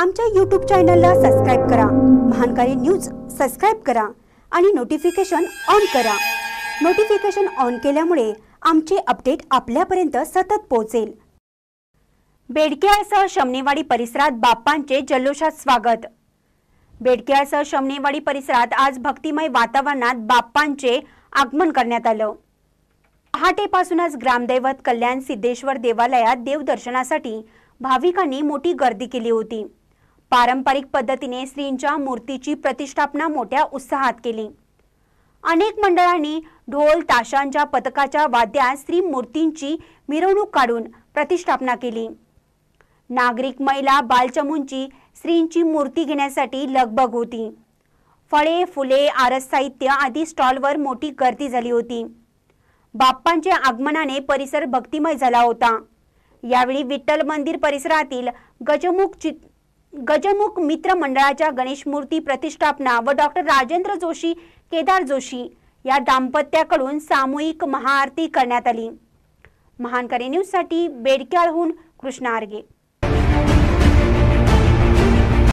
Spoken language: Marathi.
आमच्या यूट्यूब चॅनलला सबस्क्राईब करा महानकारी न्यूज सबस्क्राईब करा आणि नोटिफिकेशन ऑन करा नोटिफिकेशन ऑन केल्यामुळे आमचे अपडेट आपल्यापर्यंत सतत पोहोचेल बेडक्यासह शमनेवाडी परिसरात बाप्पांचे जल्लोषात स्वागत बेडक्यासह शमनेवाडी परिसरात आज भक्तिमय वातावरणात बाप्पांचे आगमन करण्यात आलं पहाटेपासूनच ग्रामदैवत कल्याण सिद्धेश्वर देवालयात देवदर्शनासाठी भाविकांनी मोठी गर्दी केली होती पारंपरिक पद्धतीने श्रींच्या मूर्तीची प्रतिष्ठापना मोठ्या उत्साहात केली अनेक मंडळांनी ढोल ताशांच्या पथकाच्या वाद्यात श्री मूर्तींची मिरवणूक काढून प्रतिष्ठापना केली नागरिक महिला बालचमूंची श्रींची मूर्ती घेण्यासाठी लगबग होती फळे फुले आरस साहित्य आदी स्टॉलवर मोठी गर्दी झाली होती बाप्पांच्या आगमनाने परिसर भक्तिमय झाला होता यावेळी विठ्ठल मंदिर परिसरातील गजमुख गजमुख मित्र मंडळाच्या गणेश मूर्ती प्रतिष्ठापना व डॉक्टर राजेंद्र जोशी केदार जोशी या दाम्पत्याकडून सामूहिक महाआरती करण्यात आली महानकरी न्यूजसाठी बेडक्याळहून कृष्णा आर्गे